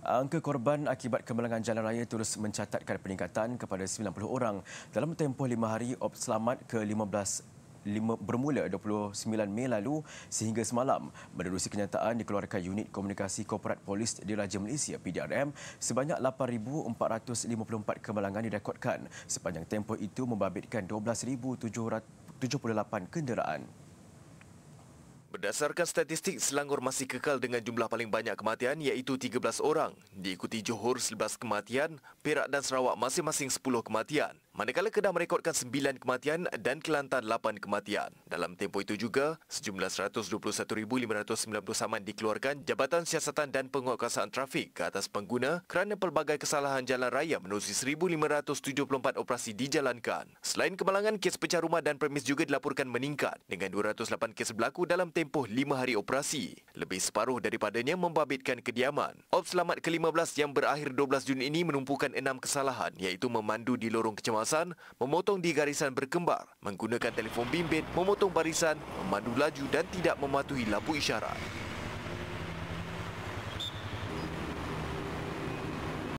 Angka korban akibat kemalangan jalan raya terus mencatatkan peningkatan kepada 90 orang. Dalam tempoh lima hari, op selamat ke-15 lima, bermula 29 Mei lalu sehingga semalam. Menerusi kenyataan dikeluarkan unit komunikasi korporat polis di Raja Malaysia PDRM, sebanyak 8,454 kemalangan direkodkan. Sepanjang tempoh itu membabitkan 12,778 kenderaan. Berdasarkan statistik, Selangor masih kekal dengan jumlah paling banyak kematian iaitu 13 orang. Diikuti Johor 11 kematian, Perak dan Sarawak masing-masing 10 kematian manakala Kedah merekodkan 9 kematian dan Kelantan 8 kematian. Dalam tempoh itu juga, sejumlah 121,590 saman dikeluarkan Jabatan Siasatan dan Penguatkuasaan Trafik ke atas pengguna kerana pelbagai kesalahan jalan raya menerusi 1,574 operasi dijalankan. Selain kemalangan, kes pecah rumah dan premis juga dilaporkan meningkat dengan 208 kes berlaku dalam tempoh 5 hari operasi. Lebih separuh daripadanya membabitkan kediaman. Ops selamat ke-15 yang berakhir 12 Jun ini menumpukan 6 kesalahan iaitu memandu di lorong kecemasan kawasan, memotong di garisan berkembar, menggunakan telefon bimbit, memotong barisan, memandu laju dan tidak mematuhi lampu isyarat.